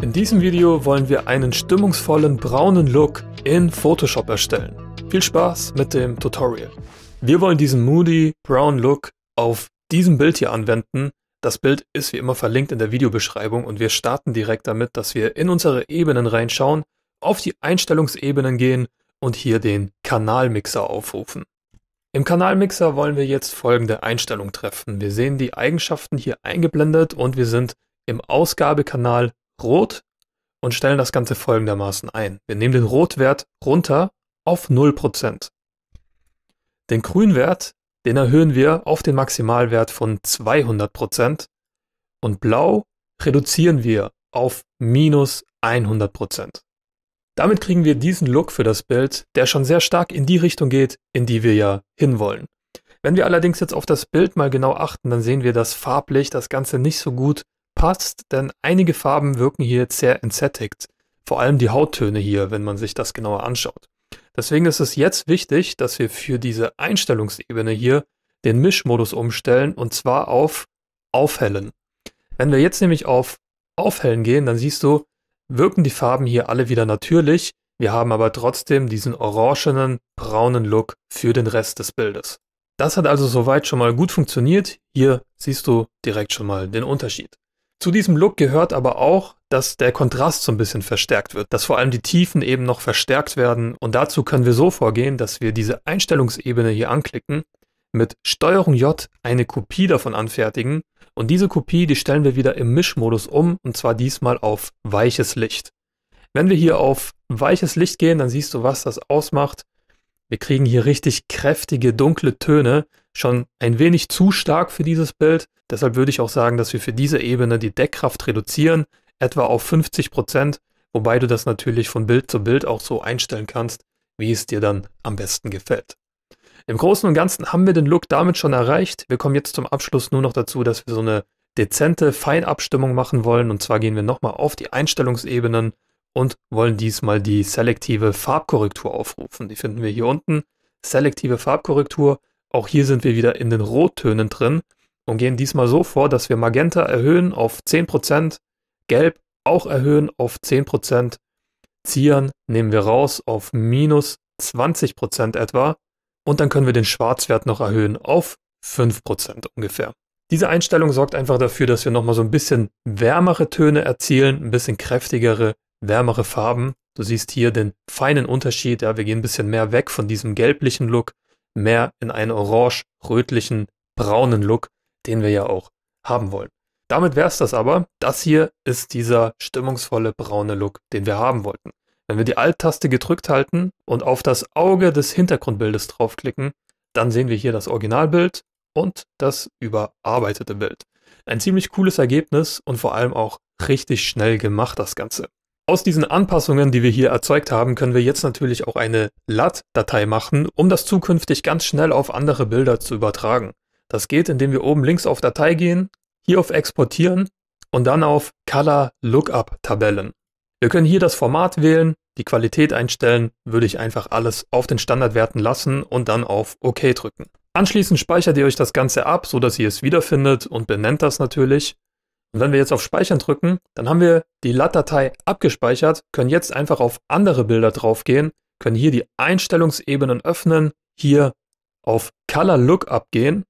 In diesem Video wollen wir einen stimmungsvollen braunen Look in Photoshop erstellen. Viel Spaß mit dem Tutorial. Wir wollen diesen Moody Brown Look auf diesem Bild hier anwenden. Das Bild ist wie immer verlinkt in der Videobeschreibung und wir starten direkt damit, dass wir in unsere Ebenen reinschauen, auf die Einstellungsebenen gehen und hier den Kanalmixer aufrufen. Im Kanalmixer wollen wir jetzt folgende Einstellung treffen. Wir sehen die Eigenschaften hier eingeblendet und wir sind im Ausgabekanal rot und stellen das Ganze folgendermaßen ein. Wir nehmen den Rotwert runter auf 0%. Den Grünwert, den erhöhen wir auf den Maximalwert von 200% und Blau reduzieren wir auf minus 100%. Damit kriegen wir diesen Look für das Bild, der schon sehr stark in die Richtung geht, in die wir ja hinwollen. Wenn wir allerdings jetzt auf das Bild mal genau achten, dann sehen wir, dass farblich das Ganze nicht so gut passt, denn einige Farben wirken hier jetzt sehr entsättigt. Vor allem die Hauttöne hier, wenn man sich das genauer anschaut. Deswegen ist es jetzt wichtig, dass wir für diese Einstellungsebene hier den Mischmodus umstellen und zwar auf Aufhellen. Wenn wir jetzt nämlich auf Aufhellen gehen, dann siehst du, wirken die Farben hier alle wieder natürlich. Wir haben aber trotzdem diesen orangenen, braunen Look für den Rest des Bildes. Das hat also soweit schon mal gut funktioniert. Hier siehst du direkt schon mal den Unterschied. Zu diesem Look gehört aber auch, dass der Kontrast so ein bisschen verstärkt wird, dass vor allem die Tiefen eben noch verstärkt werden und dazu können wir so vorgehen, dass wir diese Einstellungsebene hier anklicken, mit Steuerung J eine Kopie davon anfertigen und diese Kopie, die stellen wir wieder im Mischmodus um und zwar diesmal auf weiches Licht. Wenn wir hier auf weiches Licht gehen, dann siehst du, was das ausmacht. Wir kriegen hier richtig kräftige dunkle Töne, schon ein wenig zu stark für dieses Bild Deshalb würde ich auch sagen, dass wir für diese Ebene die Deckkraft reduzieren, etwa auf 50 Prozent, wobei du das natürlich von Bild zu Bild auch so einstellen kannst, wie es dir dann am besten gefällt. Im Großen und Ganzen haben wir den Look damit schon erreicht. Wir kommen jetzt zum Abschluss nur noch dazu, dass wir so eine dezente Feinabstimmung machen wollen. Und zwar gehen wir nochmal auf die Einstellungsebenen und wollen diesmal die selektive Farbkorrektur aufrufen. Die finden wir hier unten. Selektive Farbkorrektur. Auch hier sind wir wieder in den Rottönen drin und gehen diesmal so vor, dass wir Magenta erhöhen auf 10%, Gelb auch erhöhen auf 10%, Zian nehmen wir raus auf minus 20% etwa und dann können wir den Schwarzwert noch erhöhen auf 5% ungefähr. Diese Einstellung sorgt einfach dafür, dass wir nochmal so ein bisschen wärmere Töne erzielen, ein bisschen kräftigere, wärmere Farben. Du siehst hier den feinen Unterschied, ja, wir gehen ein bisschen mehr weg von diesem gelblichen Look, mehr in einen orange-rötlichen, braunen Look den wir ja auch haben wollen. Damit wäre es das aber. Das hier ist dieser stimmungsvolle braune Look, den wir haben wollten. Wenn wir die Alt-Taste gedrückt halten und auf das Auge des Hintergrundbildes draufklicken, dann sehen wir hier das Originalbild und das überarbeitete Bild. Ein ziemlich cooles Ergebnis und vor allem auch richtig schnell gemacht das Ganze. Aus diesen Anpassungen, die wir hier erzeugt haben, können wir jetzt natürlich auch eine LAT-Datei machen, um das zukünftig ganz schnell auf andere Bilder zu übertragen. Das geht, indem wir oben links auf Datei gehen, hier auf Exportieren und dann auf Color Lookup Tabellen. Wir können hier das Format wählen, die Qualität einstellen, würde ich einfach alles auf den Standardwerten lassen und dann auf OK drücken. Anschließend speichert ihr euch das Ganze ab, so dass ihr es wiederfindet und benennt das natürlich. Und wenn wir jetzt auf Speichern drücken, dann haben wir die LAT-Datei abgespeichert, können jetzt einfach auf andere Bilder draufgehen, können hier die Einstellungsebenen öffnen, hier auf Color Lookup gehen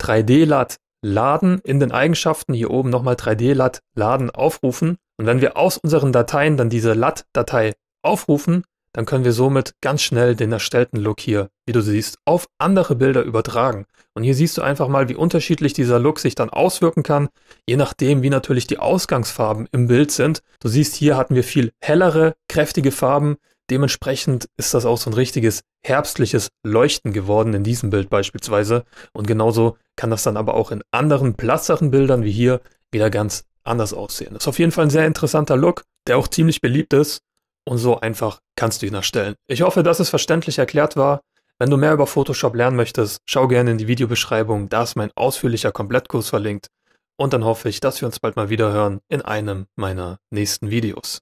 3D-Lat laden, in den Eigenschaften hier oben nochmal 3D-Lat laden aufrufen. Und wenn wir aus unseren Dateien dann diese LAT-Datei aufrufen, dann können wir somit ganz schnell den erstellten Look hier, wie du siehst, auf andere Bilder übertragen. Und hier siehst du einfach mal, wie unterschiedlich dieser Look sich dann auswirken kann, je nachdem, wie natürlich die Ausgangsfarben im Bild sind. Du siehst, hier hatten wir viel hellere, kräftige Farben. Dementsprechend ist das auch so ein richtiges herbstliches Leuchten geworden in diesem Bild beispielsweise. Und genauso kann das dann aber auch in anderen, blasseren Bildern wie hier wieder ganz anders aussehen. Das ist auf jeden Fall ein sehr interessanter Look, der auch ziemlich beliebt ist. Und so einfach kannst du ihn erstellen. Ich hoffe, dass es verständlich erklärt war. Wenn du mehr über Photoshop lernen möchtest, schau gerne in die Videobeschreibung, da ist mein ausführlicher Komplettkurs verlinkt. Und dann hoffe ich, dass wir uns bald mal wieder hören in einem meiner nächsten Videos.